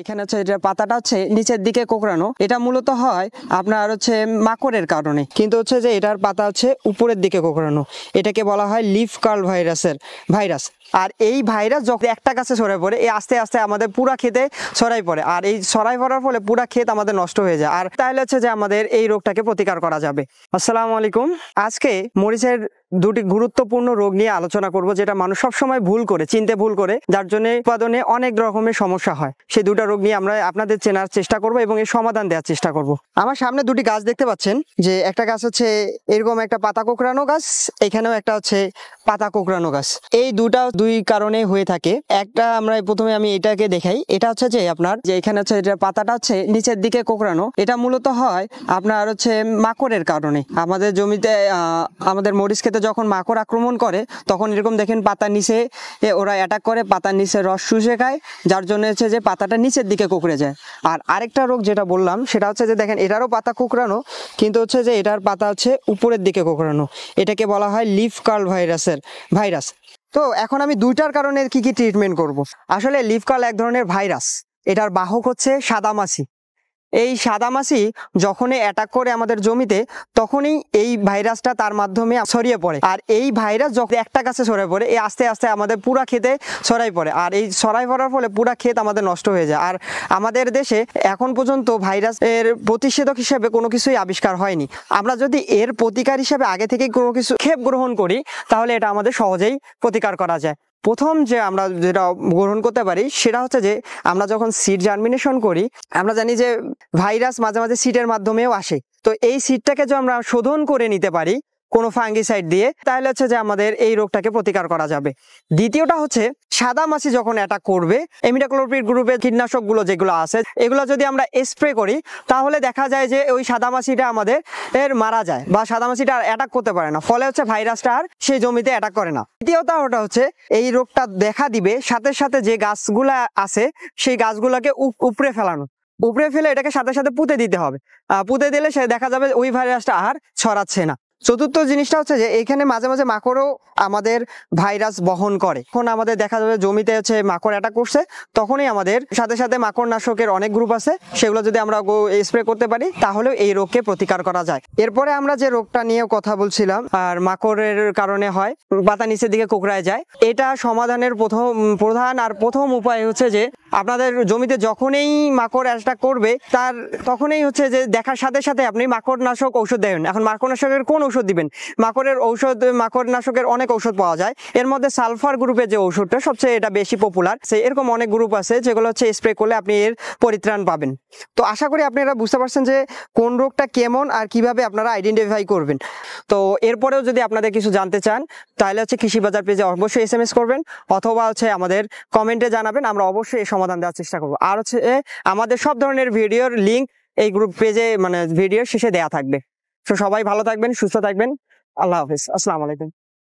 এখানে হচ্ছে এটা পাতাটা হচ্ছে নিচের দিকে কোকড়ানো এটা মূলত হয় আপনার হচ্ছে মাকড়ের কারণে কিন্তু হচ্ছে যে এটার পাতা হচ্ছে উপরের দিকে কোকড়ানো এটাকে বলা হয় লিফ কার্ল ভাইরাসের ভাইরাস আর এই ভাইরাস যখন একটা গাছে সরে পড়ে এই আস্তে আস্তে আমাদের পুরা খেতে সরাই পড়ে আর এই সরাই পড়ার ফলে পুরা ক্ষেত আমাদের নষ্ট হয়ে যায় আর তাহলে হচ্ছে যে আমাদের এই রোগটাকে প্রতিকার করা যাবে আসসালামু আলাইকুম আজকে মরিচের দুটি গুরুত্বপূর্ণ রোগ নিয়ে আলোচনা করব যেটা মানুষ সবসময় ভুল করে চিনতে ভুল করে যার জন্য উৎপাদনে অনেক রকমের সমস্যা হয় সেই দুটা রোগ নিয়ে আমরা আপনাদের চেনার চেষ্টা করব এবং এর সমাধান দেওয়ার চেষ্টা করব আমার সামনে দুটি গাছ দেখতে পাচ্ছেন যে একটা গাছ হচ্ছে এরকম একটা পাতা কোকড়ানো গাছ এখানেও একটা হচ্ছে পাতা কোঁকড়ানো গাছ এই দুটা দুই কারণে হয়ে থাকে একটা আমরা প্রথমে আমি এটাকে দেখাই এটা হচ্ছে যে আপনার যে এখানে হচ্ছে এটা পাতাটা হচ্ছে নিচের দিকে কোঁকড়ানো এটা মূলত হয় আপনার হচ্ছে মাকড়ের কারণে আমাদের জমিতে আমাদের মরিচ খেতে যখন মাকড় আক্রমণ করে তখন এরকম দেখেন পাতা নিচে ওরা অ্যাটাক করে পাতার নিচে রস শুষে খায় যার জন্য হচ্ছে যে পাতাটা নিচের দিকে কোঁকড়ে যায় আর আরেকটা রোগ যেটা বললাম সেটা হচ্ছে যে দেখেন এটারও পাতা কোঁকড়ানো কিন্তু হচ্ছে যে এটার পাতা হচ্ছে উপরের দিকে কোঁকড়ানো এটাকে বলা হয় লিফ কার্ল ভাইরাসের লিপসের ভাইরাস তো এখন আমি দুইটার কারণে কি কি ট্রিটমেন্ট করব। আসলে লিফকাল এক ধরনের ভাইরাস এটার বাহক হচ্ছে সাদামাছি এই সাদা মাছি যখনই অ্যাটাক করে আমাদের জমিতে তখনই এই ভাইরাসটা তার মাধ্যমে ছড়িয়ে পড়ে আর এই ভাইরাস যখন একটা কাছে ছড়াই পড়ে এই আস্তে আস্তে আমাদের পুরা খেতে ছড়াই পড়ে আর এই ছড়াই পড়ার ফলে পুরা ক্ষেত আমাদের নষ্ট হয়ে যায় আর আমাদের দেশে এখন পর্যন্ত ভাইরাস এর প্রতিষেধক হিসেবে কোনো কিছুই আবিষ্কার হয়নি আমরা যদি এর প্রতিকার হিসেবে আগে থেকেই কোনো কিছু ক্ষেপ গ্রহণ করি তাহলে এটা আমাদের সহজেই প্রতিকার করা যায় প্রথম যে আমরা যেটা গ্রহণ করতে পারি সেটা হচ্ছে যে আমরা যখন সিট জার্মিনেশন করি আমরা জানি যে ভাইরাস মাঝে মাঝে সিটের মাধ্যমেও আসে তো এই সিটটাকে যদি আমরা শোধন করে নিতে পারি কোনো ফাঙ্গিসাইড দিয়ে তাহলে হচ্ছে যে আমাদের এই রোগটাকে প্রতিকার করা যাবে দ্বিতীয়টা হচ্ছে সাদা মাছি যখন অ্যাটাক করবে এমিডাক্লোপিড গ্রুপের কীটনাশকগুলো যেগুলো আছে এগুলো যদি আমরা স্প্রে করি তাহলে দেখা যায় যে ওই সাদা মাছিটা আমাদের এর মারা যায় বা সাদা মাছিটা আর অ্যাটাক করতে পারে না ফলে হচ্ছে ভাইরাসটা আর সেই জমিতে অ্যাটাক করে না দ্বিতীয়তা ওটা হচ্ছে এই রোগটা দেখা দিবে সাথে সাথে যে গাছগুলা আছে সেই গাছগুলাকে উপরে ফেলানো উপড়ে ফেলে এটাকে সাথে সাথে পুঁতে দিতে হবে পুঁতে দিলে সে দেখা যাবে ওই ভাইরাসটা আর ছড়াচ্ছে না চতুর্থ জিনিসটা হচ্ছে যে এখানে মাঝে মাঝে মাকড়ও আমাদের ভাইরাস বহন করে এখন আমাদের দেখা যাবে জমিতে হচ্ছে মাকড় অ্যাটাক করছে তখনই আমাদের সাথে সাথে মাকড় নাশকের অনেক গ্রুপ আছে সেগুলো যদি আমরা স্প্রে করতে পারি তাহলেও এই রোগকে প্রতিকার করা যায় এরপরে আমরা যে রোগটা নিয়ে কথা বলছিলাম আর মাকড়ের কারণে হয় পাতা নিচের দিকে কোকড়ায় যায় এটা সমাধানের প্রথম প্রধান আর প্রথম উপায় হচ্ছে যে আপনাদের জমিতে যখনই মাকড় অ্যাটাক করবে তার তখনই হচ্ছে যে দেখার সাথে সাথে আপনি মাকড়নাশক ঔষধ দেবেন এখন নাশকের কোন ঔষধ দিবেন মাকড়ের ঔষধ নাশকের অনেক ঔষধ পাওয়া যায় এর মধ্যে সালফার গ্রুপের যে ঔষধটা সবচেয়ে এটা বেশি পপুলার সে এরকম অনেক গ্রুপ আছে যেগুলো হচ্ছে স্প্রে করলে আপনি এর পরিত্রাণ পাবেন তো আশা করি আপনারা বুঝতে পারছেন যে কোন রোগটা কেমন আর কিভাবে আপনারা আইডেন্টিফাই করবেন তো এরপরেও যদি আপনাদের কিছু জানতে চান তাহলে হচ্ছে কৃষি বাজার পেজে অবশ্যই এস করবেন অথবা হচ্ছে আমাদের কমেন্টে জানাবেন আমরা অবশ্যই সমাধান দেওয়ার চেষ্টা করবো আর হচ্ছে আমাদের সব ধরনের ভিডিওর লিঙ্ক এই গ্রুপ পেজে মানে ভিডিওর শেষে দেয়া থাকবে তো সবাই ভালো থাকবেন সুস্থ থাকবেন আল্লাহ হাফিজ আসসালামু আলাইকুম